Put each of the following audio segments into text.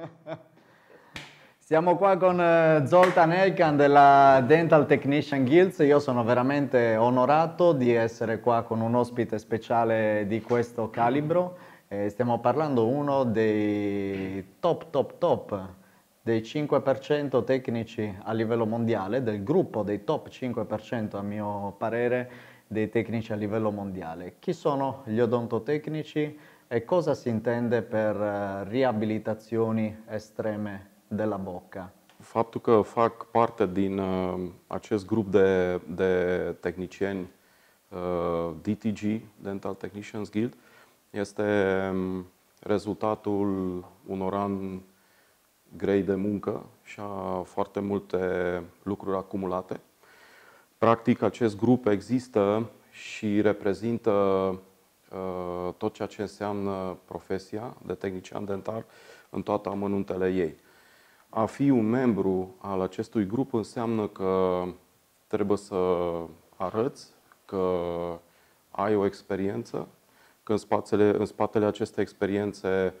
Siamo qua con eh, Zoltan Elkan della Dental Technician Guilds. Io sono veramente onorato di essere qua con un ospite speciale di questo calibro. Eh, stiamo parlando uno dei top, top, top dei 5% tecnici a livello mondiale, del gruppo dei top 5% a mio parere dei tecnici a livello mondiale. Chi sono gli odontotecnici? E cosa si intende per eh, riabilitazioni estreme della bocca? Faptul că fac parte din eh, acest grup de, de tehnicieni eh, DTG, Dental Technicians Guild, este mm, rezultatul unor ani grei de muncă și a foarte multe lucruri acumulate. Practic, acest grup există și reprezintă Uh, tot ceea ce înseamnă profesia de tehnician dentar în toate amănuntele ei. A fi un membru al acestui grup înseamnă că trebuie să arăți că ai o experiență, că în spatele, în spatele acestei experiențe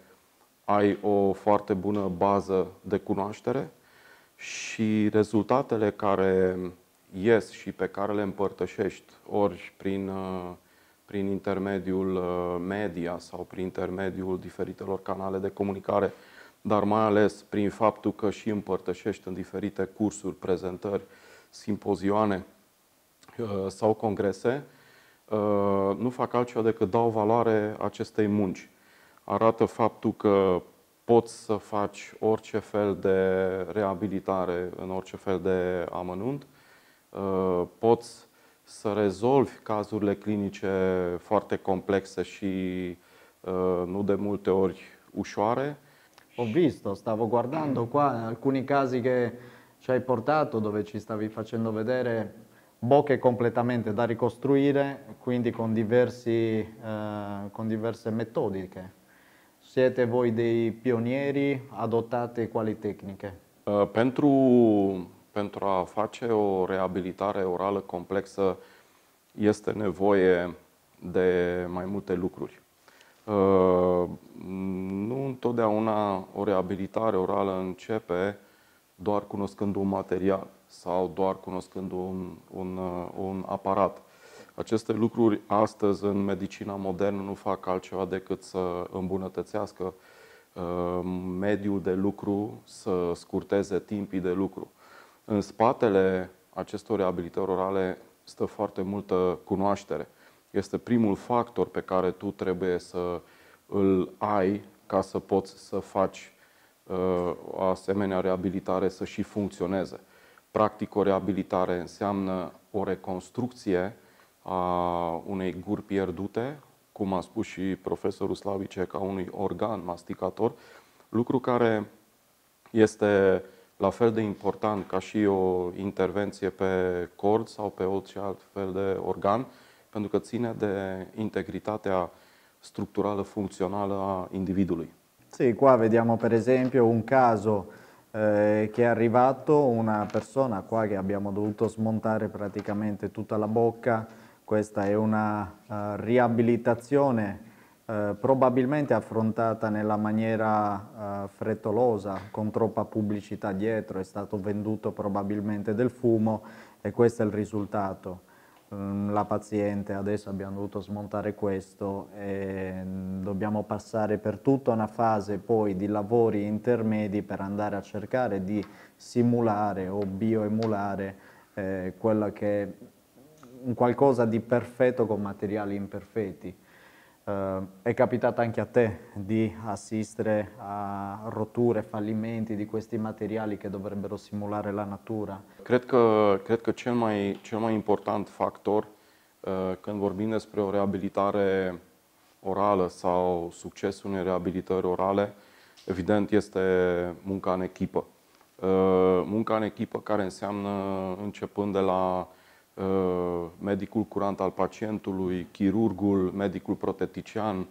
ai o foarte bună bază de cunoaștere și rezultatele care ies și pe care le împărtășești, ori prin uh, prin intermediul uh, media sau prin intermediul diferitelor canale de comunicare, dar mai ales prin faptul că și împărtășești în diferite cursuri, prezentări, simpozioane uh, sau congrese, uh, nu fac altceva decât dau valoare acestei munci. Arată faptul că poți să faci orice fel de reabilitare în orice fel de amănunt, poți să rezolvi cazurile clinice foarte complexe și uh, nu de multe ori ușoare. Ho visto, stavo guardando qua alcuni casi che ci hai portato dove ci stavi facendo vedere bocche completamente da ricostruire, quindi con, diversi, uh, con diverse metodiche. Siete voi dei pionieri, adottate quali tecniche? Uh, pentru pentru a face o reabilitare orală complexă este nevoie de mai multe lucruri. Uh, nu întotdeauna o reabilitare orală începe doar cunoscând un material sau doar cunoscând un, un, uh, un aparat. Aceste lucruri astăzi în medicina modernă nu fac altceva decât să îmbunătățească uh, mediul de lucru, să scurteze timpii de lucru. În spatele acestor reabilitări orale stă foarte multă cunoaștere. Este primul factor pe care tu trebuie să îl ai ca să poți să faci uh, o asemenea reabilitare să și funcționeze. Practic, o reabilitare înseamnă o reconstrucție a unei guri pierdute, cum a spus și profesorul Slavice, ca unui organ masticator, lucru care este la fel de important ca și o intervenție pe cord sau pe orice alt fel de organ, pentru că ține de integritatea structurală, funcțională a individului. Sì, qua vediamo per esempio un caso eh, che è arrivato, una persona qua che abbiamo dovuto smontare praticamente tutta la bocca, questa è una uh, riabilitazione eh, probabilmente affrontata nella maniera eh, frettolosa, con troppa pubblicità dietro, è stato venduto probabilmente del fumo e questo è il risultato. Mm, la paziente, adesso abbiamo dovuto smontare questo e mm, dobbiamo passare per tutta una fase poi di lavori intermedi per andare a cercare di simulare o bioemulare eh, quella che è un qualcosa di perfetto con materiali imperfetti Eh, è capitato anche a te di assistere a rotture, fallimenti di questi materiali che dovrebbero simulare la natura? Cred că, cred că cel, mai, cel mai important factor eh, când vorbim despre o reabilitare orală sau succesul unei reabilitări orale, evident, este munca în echipă. Eh, munca în echipă care înseamnă începând de la Uh, medicul curant al pacientului, chirurgul, medicul protetician,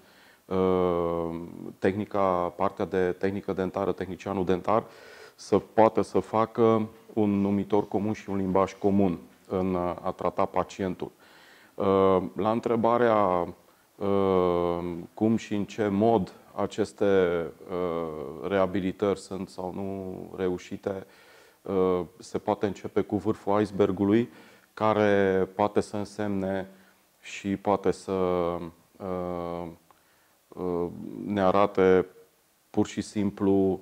uh, tehnica, partea de tehnică dentară, tehnicianul dentar, să poată să facă un numitor comun și un limbaj comun în a trata pacientul. Uh, la întrebarea cum și în ce mod aceste reabilitări sunt sau nu reușite, se poate începe cu vârful icebergului care poate să însemne și poate să uh, uh, ne arate pur și simplu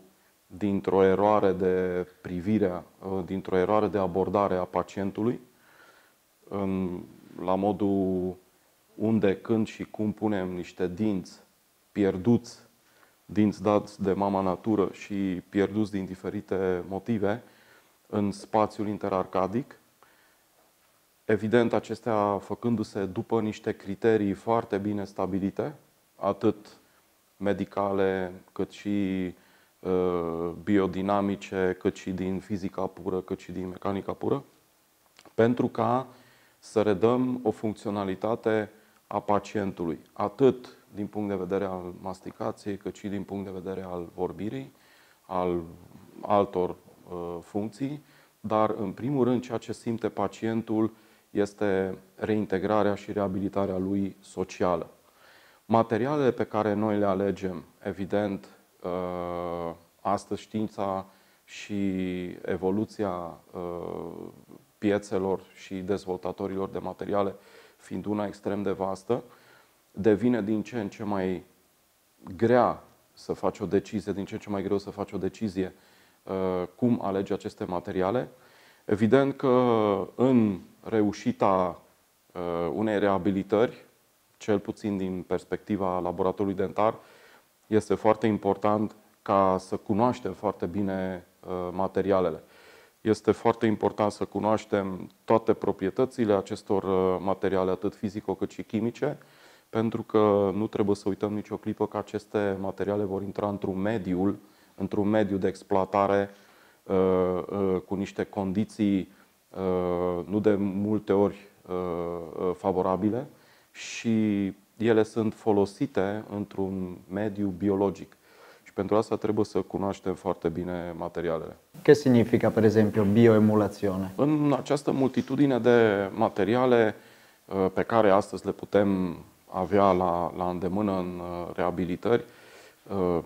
dintr-o eroare de privire, uh, dintr-o eroare de abordare a pacientului, la modul unde, când și cum punem niște dinți pierduți, dinți dați de mama natură și pierduți din diferite motive, în spațiul interarcadic, Evident, acestea făcându-se după niște criterii foarte bine stabilite, atât medicale, cât și uh, biodinamice, cât și din fizica pură, cât și din mecanica pură, pentru ca să redăm o funcționalitate a pacientului, atât din punct de vedere al masticației, cât și din punct de vedere al vorbirii, al altor uh, funcții, dar în primul rând ceea ce simte pacientul este reintegrarea și reabilitarea lui socială. Materialele pe care noi le alegem, evident, uh, astăzi știința și evoluția uh, piețelor și dezvoltatorilor de materiale fiind una extrem de vastă, devine din ce în ce mai grea să faci o decizie, din ce în ce mai greu să faci o decizie uh, cum alegi aceste materiale Evident că în reușita uh, unei reabilitări, cel puțin din perspectiva laboratorului dentar, este foarte important ca să cunoaștem foarte bine uh, materialele. Este foarte important să cunoaștem toate proprietățile acestor uh, materiale, atât fizico cât și chimice, pentru că nu trebuie să uităm nicio clipă că aceste materiale vor intra într-un mediu, într-un mediu de exploatare Uh, uh, cu niște condiții uh, nu de multe ori favorabile și ele sunt folosite într-un mediu biologic. Și pentru asta trebuie să cunoaștem foarte bine materialele. Ce significă, per exemplu, bioemulațiune? În această multitudine de materiale pe care astăzi le putem avea la, la îndemână în reabilitări,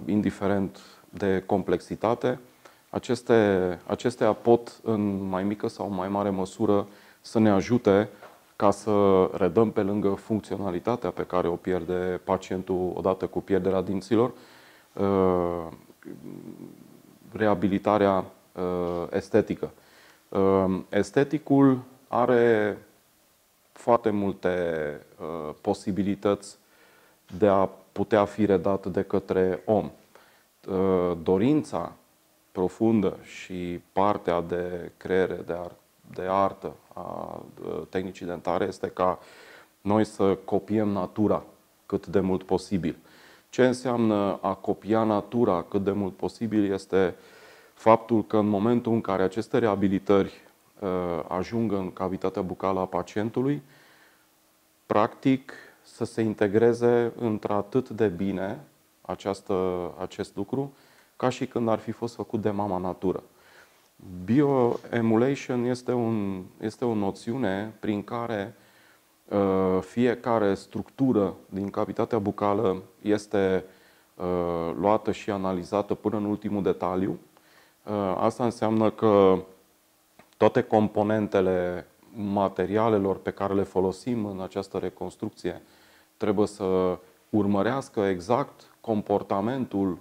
indiferent de complexitate, aceste, acestea pot, în mai mică sau mai mare măsură, să ne ajute ca să redăm pe lângă funcționalitatea pe care o pierde pacientul odată cu pierderea dinților, uh, reabilitarea uh, estetică. Uh, esteticul are foarte multe posibilități de a putea fi redat de către om. Dorința profundă și partea de creere, de, ar, de artă a tehnicii dentare este ca noi să copiem natura cât de mult posibil. Ce înseamnă a copia natura cât de mult posibil este faptul că în momentul în care aceste reabilitări ă, ajung în cavitatea bucală a pacientului, practic să se integreze într-atât de bine această, acest lucru, ca și când ar fi fost făcut de mama natură. Bioemulation este, un, este o noțiune prin care uh, fiecare structură din cavitatea bucală este uh, luată și analizată până în ultimul detaliu. Uh, asta înseamnă că toate componentele materialelor pe care le folosim în această reconstrucție trebuie să urmărească exact comportamentul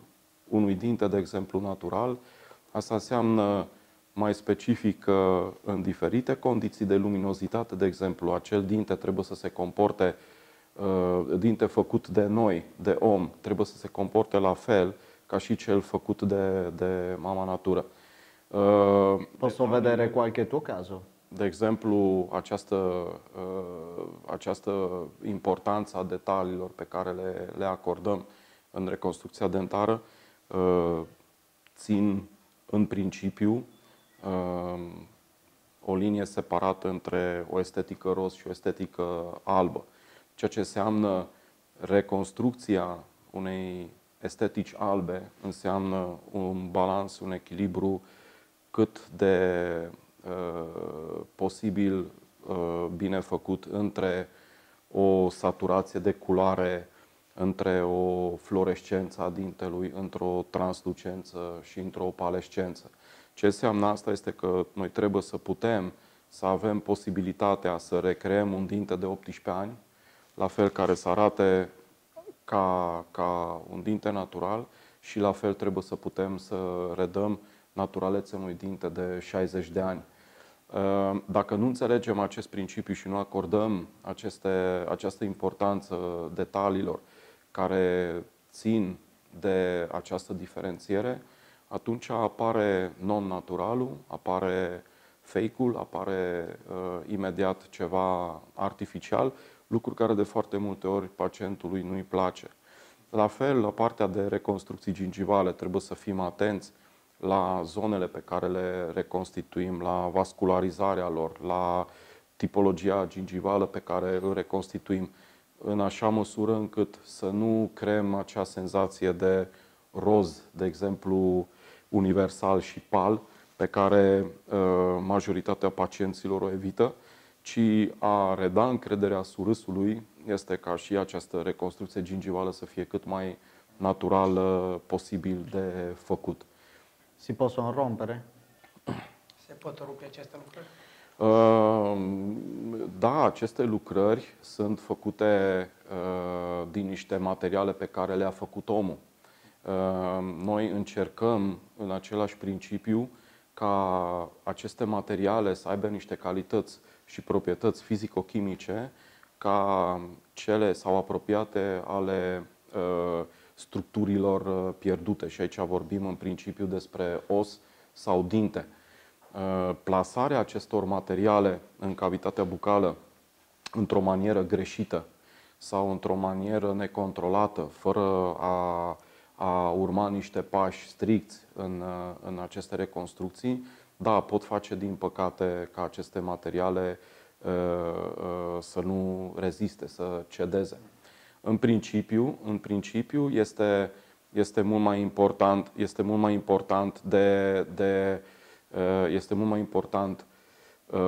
unui dinte, de exemplu, natural, asta înseamnă mai specific uh, în diferite condiții de luminozitate, de exemplu, acel dinte trebuie să se comporte, uh, dinte făcut de noi, de om, trebuie să se comporte la fel ca și cel făcut de, de mama natură. Uh, Poți să o vedere qualche tu cazul? De exemplu, această, această importanță a detaliilor pe care le, le acordăm în reconstrucția dentară Uh, țin în principiu uh, o linie separată între o estetică roz și o estetică albă, ceea ce înseamnă reconstrucția unei estetici albe înseamnă un balans, un echilibru cât de uh, posibil uh, bine făcut între o saturație de culoare între o fluorescență a dintelui, într-o translucență și într-o opalescență. Ce înseamnă asta este că noi trebuie să putem să avem posibilitatea să recreăm un dinte de 18 ani, la fel care să arate ca, ca un dinte natural și la fel trebuie să putem să redăm naturalețea unui dinte de 60 de ani. Ehm, dacă nu înțelegem acest principiu și nu acordăm aceste, această importanță detaliilor care țin de această diferențiere, atunci apare non-naturalul, apare fake-ul, apare uh, imediat ceva artificial, lucruri care de foarte multe ori pacientului nu-i place. La fel, la partea de reconstrucții gingivale trebuie să fim atenți la zonele pe care le reconstituim, la vascularizarea lor, la tipologia gingivală pe care îl reconstituim în așa măsură încât să nu creăm acea senzație de roz, de exemplu, universal și pal, pe care uh, majoritatea pacienților o evită, ci a reda încrederea surâsului este ca și această reconstrucție gingivală să fie cât mai naturală posibil de făcut. Se poate o înrompere? Se pot rupe aceste lucruri? Ehm, da, aceste lucrări sunt făcute ehm, din niște materiale pe care le-a făcut omul. Ehm, noi încercăm, în același principiu, ca aceste materiale să aibă niște calități și proprietăți fizico-chimice ca cele sau apropiate ale structurilor pierdute. Și aici vorbim în principiu despre os sau dinte. Uh, plasarea acestor materiale în cavitatea bucală într-o manieră greșită sau într-o manieră necontrolată, fără a, a urma niște pași stricți în, uh, în aceste reconstrucții, da, pot face din păcate ca aceste materiale uh, să nu reziste, să cedeze. În principiu, în principiu este, este mult mai important, este mult mai important de, de Eh, este mult mai important eh,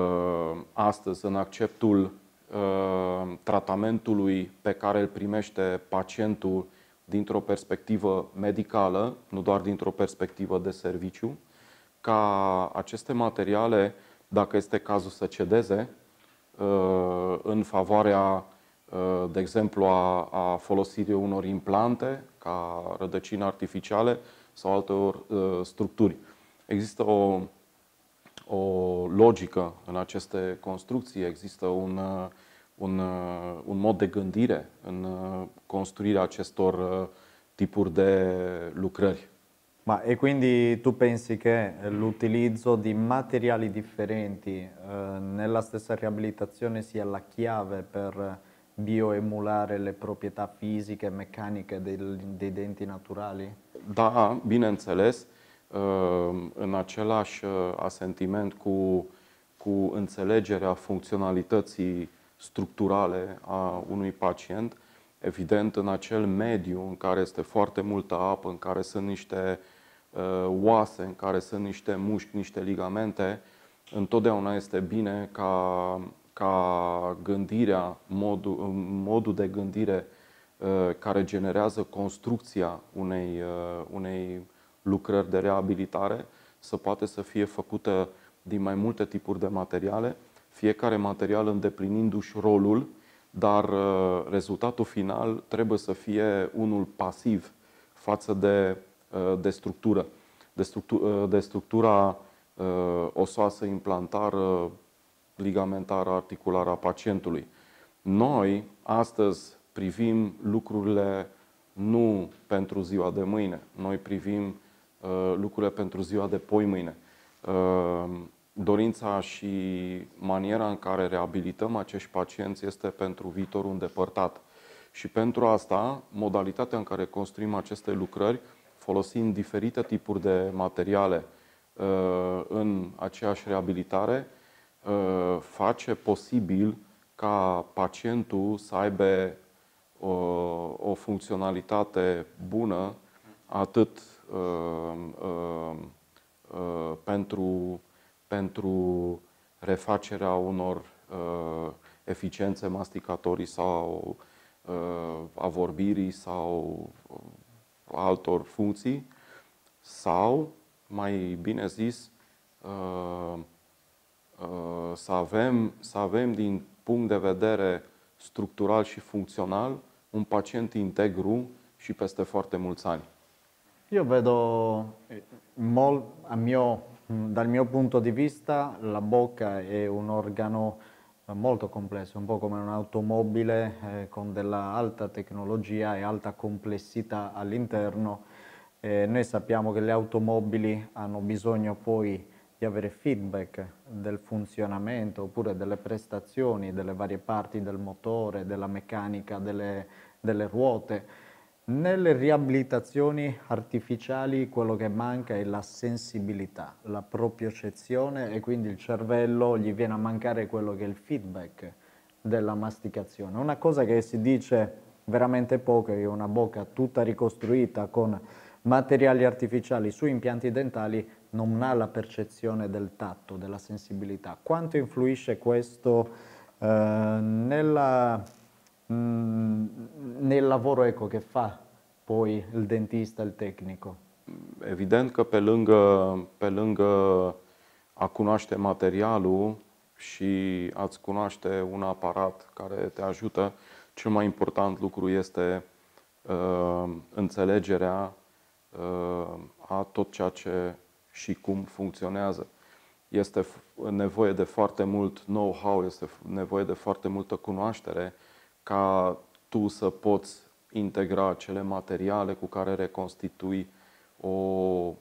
astăzi în acceptul eh, tratamentului pe care îl primește pacientul dintr-o perspectivă medicală, nu doar dintr-o perspectivă de serviciu, ca aceste materiale, dacă este cazul să cedeze, în favoarea, de exemplu, a, a folosirii unor implante ca rădăcini artificiale sau altor structuri. Există o o logică în aceste construcții, există un, uh, un, uh, un mod de gândire în uh, construirea acestor tipuri de lucrări. Ma e quindi tu pensi che l'utilizzo di materiali differenti eh, nella stessa riabilitazione sia la chiave per bioemulare le proprietà fisiche e meccaniche dei, dei denti naturali? Da, bineînțeles. Ehm, în același uh, asentiment cu, cu înțelegerea funcționalității structurale a unui pacient, evident în acel mediu în care este foarte multă apă, în care sunt niște uh, oase, în care sunt niște mușchi, niște ligamente, întotdeauna este bine ca, ca gândirea, modul, modul de gândire uh, care generează construcția unei, unei lucrări de reabilitare să poate să fie făcută din mai multe tipuri de materiale, fiecare material îndeplinindu-și rolul, dar uh, rezultatul final trebuie să fie unul pasiv față de, uh, de structură, de, structu- uh, de structura osoasă implantară, ligamentară, articulară a pacientului. Noi, astăzi, privim lucrurile nu pentru ziua de mâine. Noi privim Uh, lucrurile pentru ziua de poi mâine. Uh, dorința și maniera în care reabilităm acești pacienți este pentru viitorul îndepărtat. Și pentru asta, modalitatea în care construim aceste lucrări, folosind diferite tipuri de materiale uh, în aceeași reabilitare, face posibil ca pacientul să aibă o, o funcționalitate bună, atât Um, um, uh, pentru, pentru refacerea unor uh, eficiențe masticatorii sau uh, a vorbirii sau altor funcții sau, mai bine zis, să avem, să avem din punct de vedere structural și funcțional un pacient integru și peste foarte mulți ani. Io vedo, eh. mol, mio, dal mio punto di vista, la bocca è un organo molto complesso, un po' come un'automobile eh, con dell'alta tecnologia e alta complessità all'interno. Eh, noi sappiamo che le automobili hanno bisogno poi di avere feedback del funzionamento oppure delle prestazioni delle varie parti del motore, della meccanica, delle, delle ruote nelle riabilitazioni artificiali quello che manca è la sensibilità, la propriocezione e quindi il cervello gli viene a mancare quello che è il feedback della masticazione. Una cosa che si dice veramente poco è una bocca tutta ricostruita con materiali artificiali su impianti dentali non ha la percezione del tatto, della sensibilità. Quanto influisce questo eh, nella Mm, nel lavoro ecco, che fa poi il dentista, il tecnico? Mm, evident că pe lângă, pe lângă a cunoaște materialul și a-ți cunoaște un aparat care te ajută, cel mai important lucru este uh, înțelegerea uh, a tot ceea ce și cum funcționează. Este nevoie de foarte mult know-how, este nevoie de foarte multă cunoaștere ca tu să poți integra cele materiale cu care reconstitui o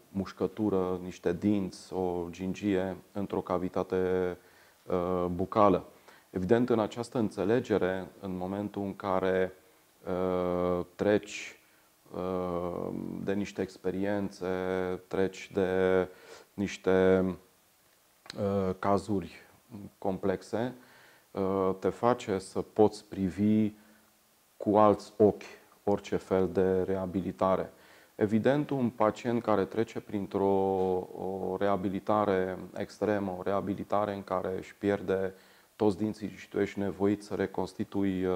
mușcătură, niște dinți, o gingie într-o cavitate uh, bucală. Evident, în această înțelegere, în momentul în care uh, treci uh, de niște experiențe, treci de niște cazuri complexe, Uh, te face să poți privi cu alți ochi orice fel de reabilitare. Evident, un pacient care trece printr-o reabilitare extremă, o reabilitare în care își pierde toți dinții și tu ești nevoit să reconstitui uh,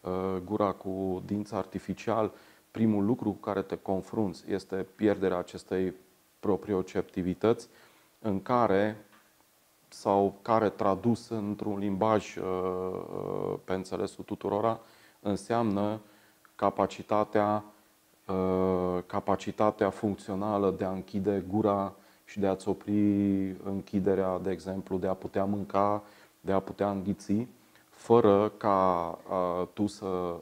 uh, gura cu dinți artificial, primul lucru cu care te confrunți este pierderea acestei proprioceptivități în care sau care tradus într-un limbaj uh, uh, pe înțelesul tuturora înseamnă capacitatea, uh, capacitatea funcțională de a închide gura și de a-ți opri închiderea, de exemplu, de a putea mânca, de a putea înghiți, fără ca tu să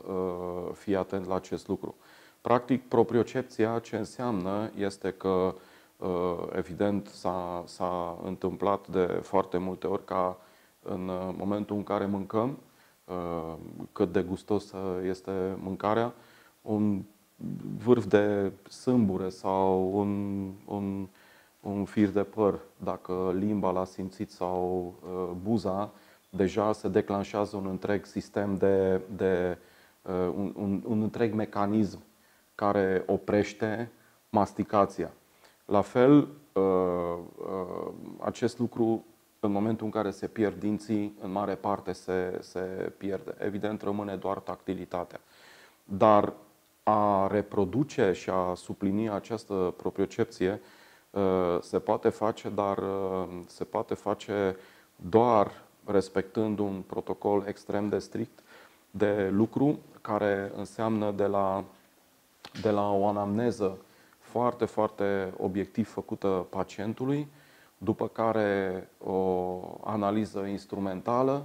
fii atent la acest lucru. Practic, propriocepția ce înseamnă este că Ă, evident, s-a, s-a întâmplat de foarte multe ori ca în ă, momentul în care mâncăm, ă, cât de gustos este mâncarea, un vârf de sâmbure sau un, un, un fir de păr, dacă limba l-a simțit sau buza, deja se declanșează un întreg sistem de, de un, un, un întreg mecanism care oprește masticația. La fel, uh, uh, acest lucru, în momentul în care se pierd dinții, în mare parte se, se pierde. Evident, rămâne doar tactilitatea. Dar a reproduce și a suplini această propriocepție uh, se poate face, dar se poate face doar respectând un protocol extrem de strict de lucru, care înseamnă de la, de la o anamneză foarte, foarte obiectiv făcută pacientului, după care o analiză instrumentală,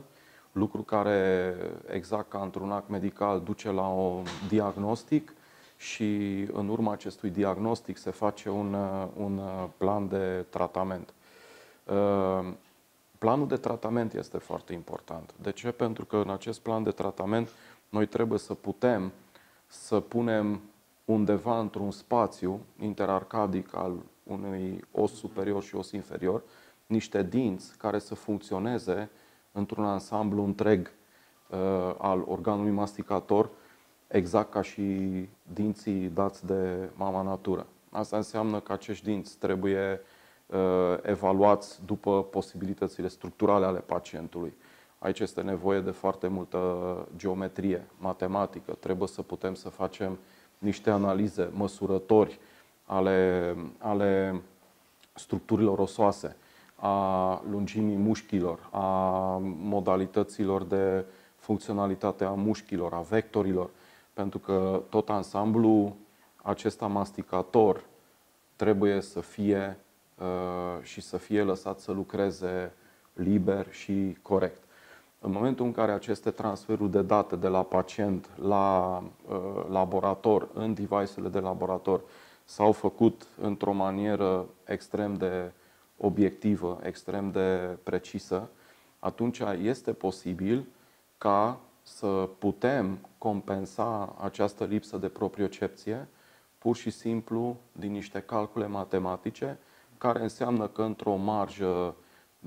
lucru care, exact ca într-un act medical, duce la un diagnostic și în urma acestui diagnostic se face un, un plan de tratament. Uh, planul de tratament este foarte important. De ce? Pentru că în acest plan de tratament noi trebuie să putem să punem undeva într-un spațiu interarcadic al unui os superior și os inferior, niște dinți care să funcționeze într-un ansamblu întreg uh, al organului masticator, exact ca și dinții dați de mama natură. Asta înseamnă că acești dinți trebuie uh, evaluați după posibilitățile structurale ale pacientului. Aici este nevoie de foarte multă geometrie, matematică. Trebuie să putem să facem uh, niște analize, măsurători ale, ale structurilor osoase, a lungimii mușchilor, a modalităților de funcționalitate a mușchilor, a vectorilor, pentru că tot ansamblu acesta masticator trebuie să fie uh, și să fie lăsat să lucreze liber și corect. În momentul în care aceste transferuri de date de la pacient la uh, laborator, în device urile de laborator, s-au făcut într-o manieră extrem de obiectivă, extrem de precisă, atunci este posibil ca să putem compensa această lipsă de propriocepție pur și simplu din niște calcule matematice, care înseamnă că într-o marjă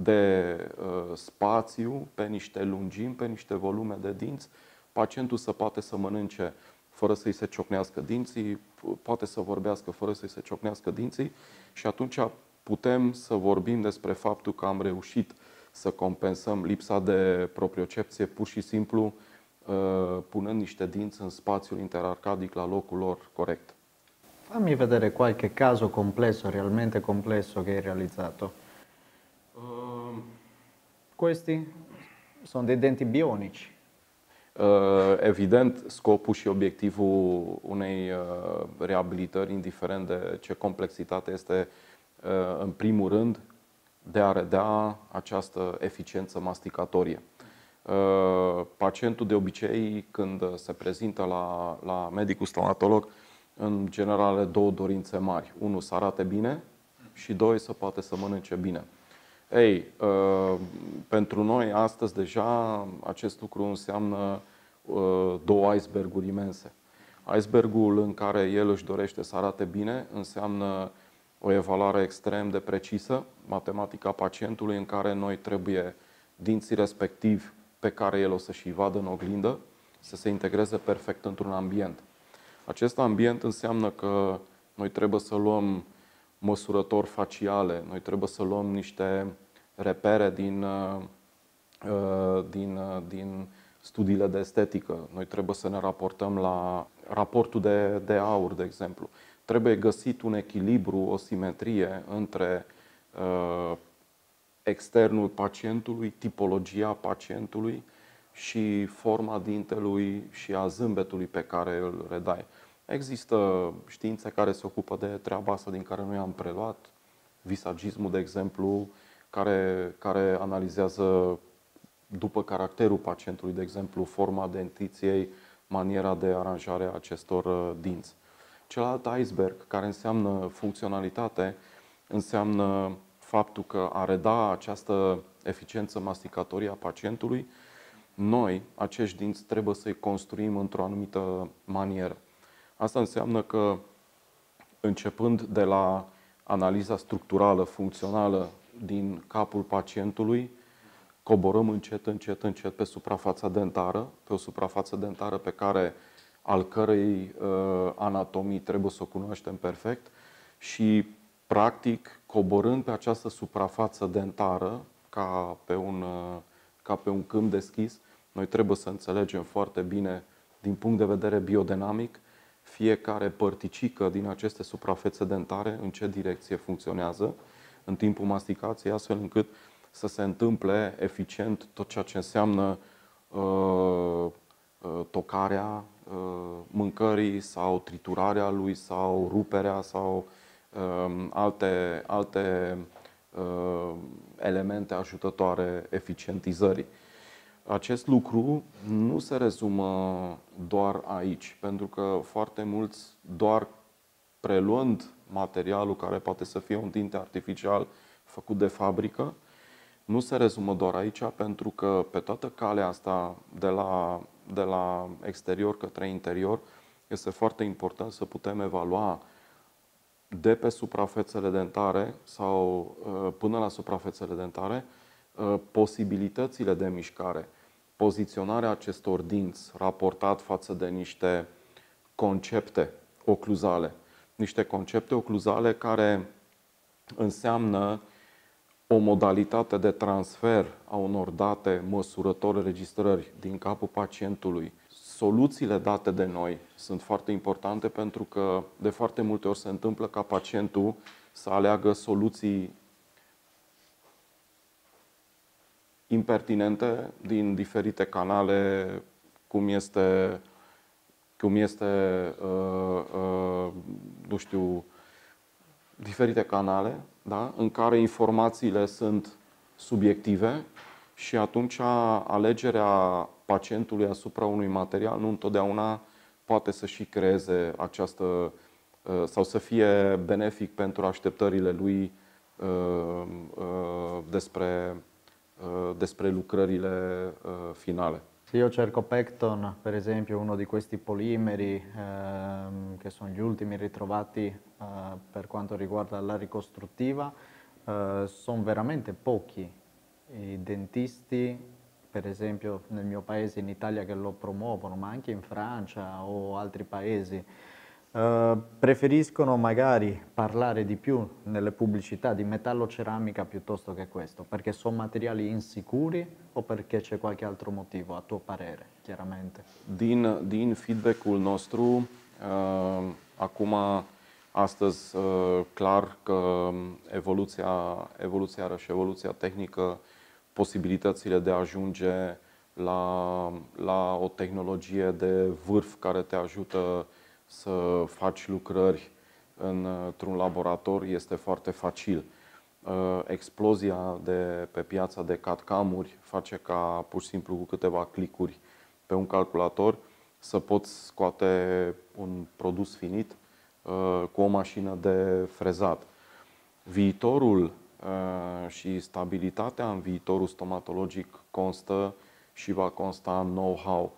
de uh, spațiu, pe niște lungimi, pe niște volume de dinți. Pacientul să poate să mănânce fără să-i se ciocnească dinții, poate să vorbească fără să-i se ciocnească dinții și atunci putem să vorbim despre faptul că am reușit să compensăm lipsa de propriocepție pur și simplu uh, punând niște dinți în spațiul interarcadic la locul lor corect. Fammi vedere qualche caso complesso, realmente complesso, che hai realizzato. Costi, sunt dente bionici. Ă, evident, scopul și obiectivul unei ă, reabilitări, indiferent de ce complexitate este, ă, în primul rând, de a redea această eficiență masticatorie. Pacientul de obicei, când se prezintă la, la medicul stomatolog, în general are două dorințe mari. Unul, să arate bine și doi, să poate să mănânce bine. Ei, uh, pentru noi astăzi deja acest lucru înseamnă uh, două iceberguri imense. Icebergul în care el își dorește să arate bine înseamnă o evaluare extrem de precisă, matematica pacientului, în care noi trebuie dinții respectiv pe care el o să-și vadă în oglindă, să se integreze perfect într-un ambient. Acest ambient înseamnă că noi trebuie să luăm măsurători faciale. Noi trebuie să luăm niște repere din, uh, uh, din, uh, din studiile de estetică. Noi trebuie să ne raportăm la raportul de, de aur, de exemplu. Trebuie găsit un echilibru, o simetrie între externul pacientului, tipologia pacientului și forma dintelui și a zâmbetului pe care îl redai. Există științe care se ocupă de treaba asta din care noi am preluat, visagismul, de exemplu, care, care analizează după caracterul pacientului, de exemplu, forma dentiției, maniera de aranjare a acestor uh, dinți. Celălalt iceberg, care înseamnă funcționalitate, înseamnă faptul că a reda această eficiență masticatorie a pacientului, noi acești dinți trebuie să-i construim într-o anumită manieră. Asta înseamnă că începând de la analiza structurală, funcțională din capul pacientului, coborăm încet, încet, încet pe suprafața dentară, pe o suprafață dentară pe care al cărei uh, anatomii trebuie să o cunoaștem perfect și practic coborând pe această suprafață dentară ca pe un, uh, ca pe un câmp deschis, noi trebuie să înțelegem foarte bine din punct de vedere biodinamic fiecare părticică din aceste suprafețe dentare în ce direcție funcționează în timpul masticației, astfel încât să se întâmple eficient tot ceea ce înseamnă uh, uh tocarea uh, mâncării sau triturarea lui sau ruperea sau uh, alte, alte uh, elemente ajutătoare eficientizării acest lucru nu se rezumă doar aici, pentru că foarte mulți doar preluând materialul care poate să fie un dinte artificial făcut de fabrică, nu se rezumă doar aici, pentru că pe toată calea asta de la, de la exterior către interior este foarte important să putem evalua de pe suprafețele dentare sau uh, până la suprafețele dentare uh, posibilitățile de mișcare poziționarea acestor dinți raportat față de niște concepte ocluzale. Niște concepte ocluzale care înseamnă o modalitate de transfer a unor date măsurători, registrări din capul pacientului. Soluțiile date de noi sunt foarte importante pentru că de foarte multe ori se întâmplă ca pacientul să aleagă soluții impertinente din diferite canale, cum este, cum este uh, uh, nu știu, diferite canale, da? în care informațiile sunt subiective și atunci alegerea pacientului asupra unui material nu întotdeauna poate să și creeze această uh, sau să fie benefic pentru așteptările lui uh, uh, despre Eh, despre lucrările eh, finale. Se io cerco Pecton, per esempio, uno di questi polimeri ehm, che sono gli ultimi ritrovati eh, per quanto riguarda la ricostruttiva, sono veramente pochi i dentisti per esempio nel mio paese in Italia che lo promuovono, ma anche in Francia o altri paesi. Eh, preferiscono magari parlare di più nelle pubblicità di metallo ceramica piuttosto che questo, perché sono materiali insicuri o perché c'è qualche altro motivo, a tuo parere, chiaramente? Din, din feedback-ul nostru, uh, acum, astăzi, uh, clar că mm, evoluția, evoluția și evoluția tehnică, posibilitățile de a ajunge la, la o tehnologie de vârf care te ajută să faci lucrări într-un laborator este foarte facil. Uh, explozia de pe piața de catcamuri face ca pur și simplu cu câteva clicuri pe un calculator să poți scoate un produs finit uh, cu o mașină de frezat. Viitorul uh, și stabilitatea în viitorul stomatologic constă și va consta în know-how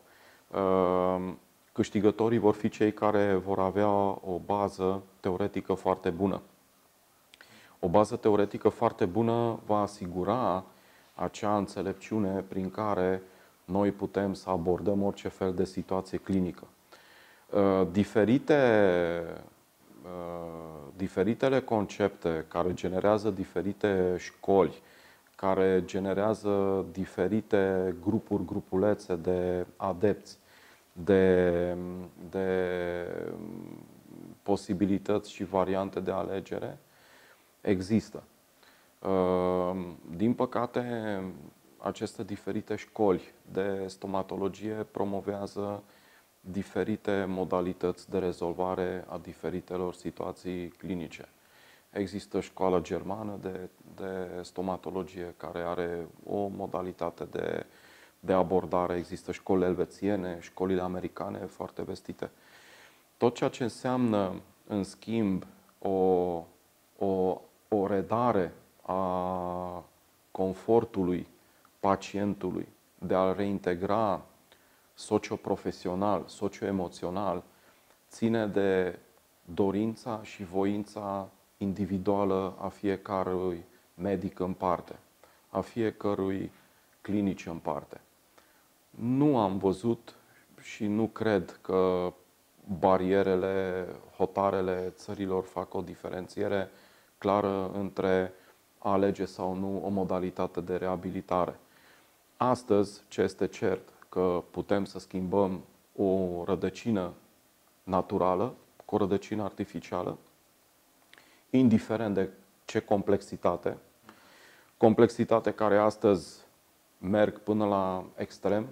câștigătorii vor fi cei care vor avea o bază teoretică foarte bună. O bază teoretică foarte bună va asigura acea înțelepciune prin care noi putem să abordăm orice fel de situație clinică. Uh, diferite, uh, diferitele concepte care generează diferite școli, care generează diferite grupuri, grupulețe de adepți, de, de posibilități și variante de alegere există. Ehm, din păcate, aceste diferite școli de stomatologie promovează diferite modalități de rezolvare a diferitelor situații clinice. Există școala germană de, de stomatologie care are o modalitate de de abordare. Există școli elvețiene, școlile americane foarte vestite. Tot ceea ce înseamnă, în schimb, o, o, o redare a confortului pacientului de a-l reintegra socioprofesional, socioemoțional, ține de dorința și voința individuală a fiecărui medic în parte, a fiecărui clinici în parte. Nu am văzut și nu cred că barierele, hotarele țărilor fac o diferențiere clară între a alege sau nu o modalitate de reabilitare. Astăzi, ce este cert, că putem să schimbăm o rădăcină naturală cu o rădăcină artificială, indiferent de ce complexitate, complexitate care astăzi merg până la extrem,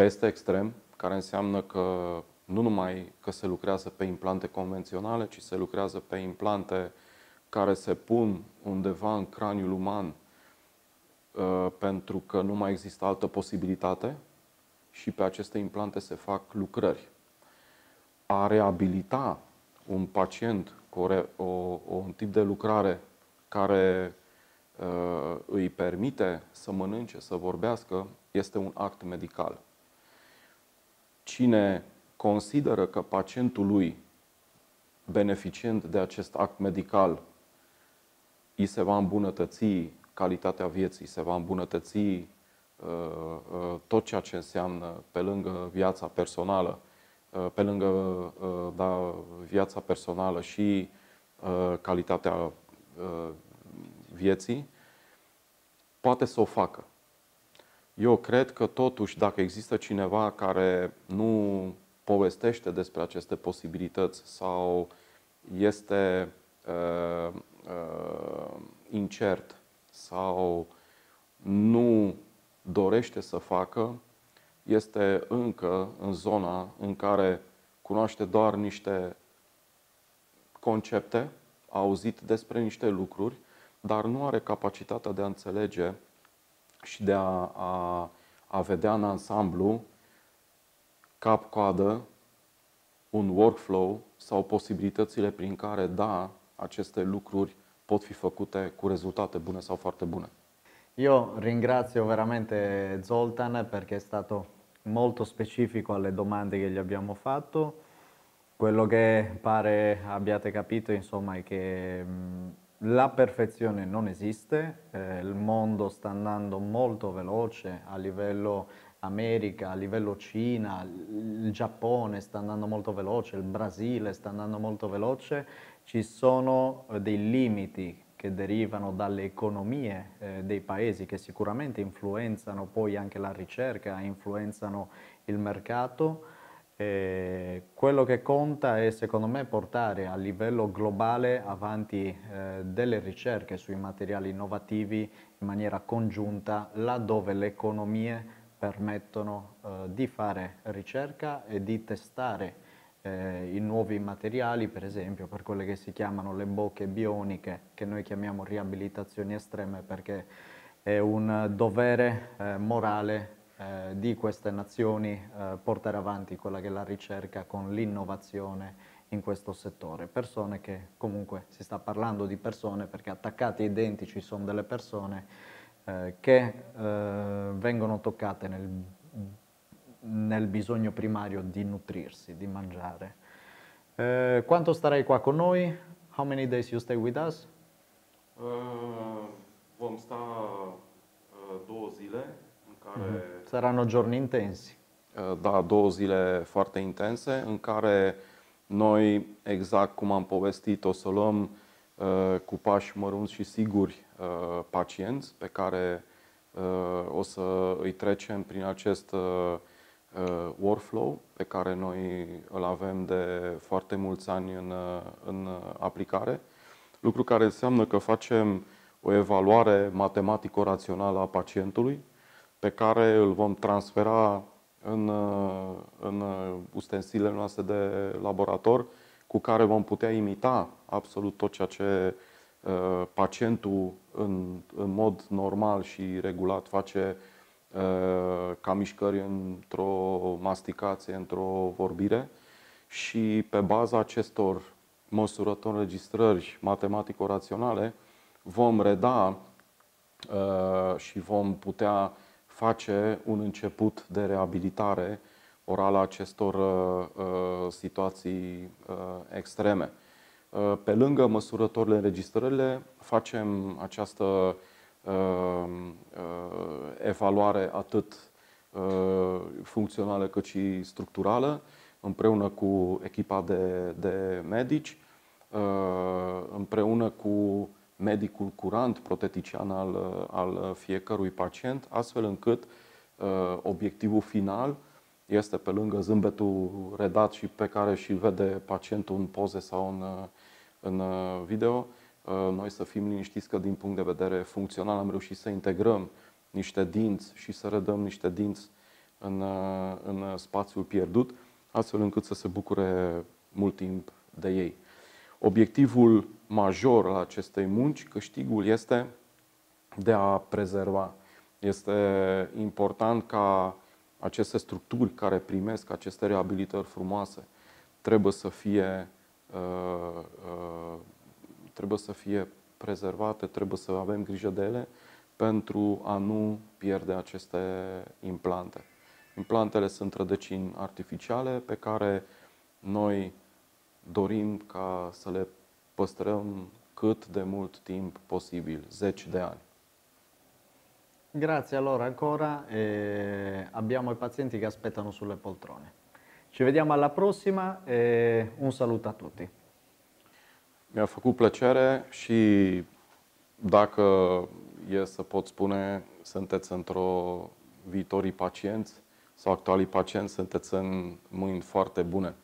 peste extrem, care înseamnă că nu numai că se lucrează pe implante convenționale, ci se lucrează pe implante care se pun undeva în craniul uman uh, pentru că nu mai există altă posibilitate și pe aceste implante se fac lucrări. A reabilita un pacient cu o, o, un tip de lucrare care uh, îi permite să mănânce, să vorbească, este un act medical. Cine consideră că pacientul lui, beneficiind de acest act medical, îi se va îmbunătăți calitatea vieții, se va îmbunătăți uh, uh, tot ceea ce înseamnă pe lângă viața personală, uh, pe lângă da, viața personală și calitatea vieții, poate să o facă. Eu cred că totuși dacă există cineva care nu povestește despre aceste posibilități sau este uh, uh, incert sau nu dorește să facă, este încă în zona în care cunoaște doar niște concepte, a auzit despre niște lucruri, dar nu are capacitatea de a înțelege și de a, a, a vedea în ansamblu, cap-coadă, un workflow sau posibilitățile prin care, da, aceste lucruri pot fi făcute cu rezultate bune sau foarte bune. Io ringrazio veramente Zoltan perché è stato molto specifico alle domande che gli abbiamo fatto. Quello che pare abbiate capito insomma è che mm, la perfezione non esiste, eh, il mondo sta andando molto veloce a livello America, a livello Cina, il Giappone sta andando molto veloce, il Brasile sta andando molto veloce, ci sono eh, dei limiti che derivano dalle economie eh, dei paesi che sicuramente influenzano poi anche la ricerca, influenzano il mercato e quello che conta è secondo me portare a livello globale avanti eh, delle ricerche sui materiali innovativi in maniera congiunta laddove le economie permettono eh, di fare ricerca e di testare eh, i nuovi materiali, per esempio per quelle che si chiamano le bocche bioniche, che noi chiamiamo riabilitazioni estreme perché è un dovere eh, morale eh, di queste nazioni eh, portare avanti quella che è la ricerca con l'innovazione in questo settore. Persone che comunque si sta parlando di persone perché attaccati denti ci sono delle persone eh, che eh, vengono toccate nel, nel bisogno primario di nutrirsi, di mangiare. Eh, quanto starai qua con noi? How many days you stay with us? Uh, vom sta uh, două zile care... uh mhm. giorni intensi. Eh, da, două zile foarte intense în care noi, exact cum am povestit, o să luăm eh, cu pași mărunți și siguri eh, pacienți pe care o să îi trecem prin acest workflow pe care noi îl avem de foarte mulți ani în, în aplicare, lucru care înseamnă că facem o evaluare matematico-rațională a pacientului, pe care îl vom transfera în, uh, în uh, ustensilele noastre de laborator, cu care vom putea imita absolut tot ceea ce uh, pacientul în, în mod normal și regulat face ca mișcări într-o masticație, într-o vorbire și pe baza acestor măsurători, înregistrări matematico-raționale vom reda și vom putea face un început de reabilitare orală a acestor uh, uh, situații uh, extreme. Pe lângă măsurătorile înregistrările, facem această evaluare atât funcțională cât și structurală, împreună cu echipa de, de medici, împreună cu medicul curant, protetician al, al fiecărui pacient, astfel încât uh, obiectivul final este pe lângă zâmbetul redat și pe care și vede pacientul în poze sau în, uh, în uh, video, noi să fim liniștiți că din punct de vedere funcțional am reușit să integrăm niște dinți și să redăm niște dinți în, în spațiul pierdut, astfel încât să se bucure mult timp de ei. Obiectivul major al acestei munci, câștigul este de a prezerva. Este important ca aceste structuri care primesc aceste reabilitări frumoase trebuie să fie, uh, uh, trebuie să fie prezervate, trebuie să avem grijă de ele pentru a nu pierde aceste implante. Implantele sunt rădăcini artificiale pe care noi dorim ca să le păstrăm cât de mult timp posibil, zeci de ani. Grazie allora ancora, eh, abbiamo i pazienti che aspettano sulle poltrone. Ci vediamo alla prossima e un saluto a tutti. Mi-a făcut piacere și dacă e să pot spune, sunteți într-o viitorii pacienți sau actualii pacienți, sunteți în mâini foarte bune.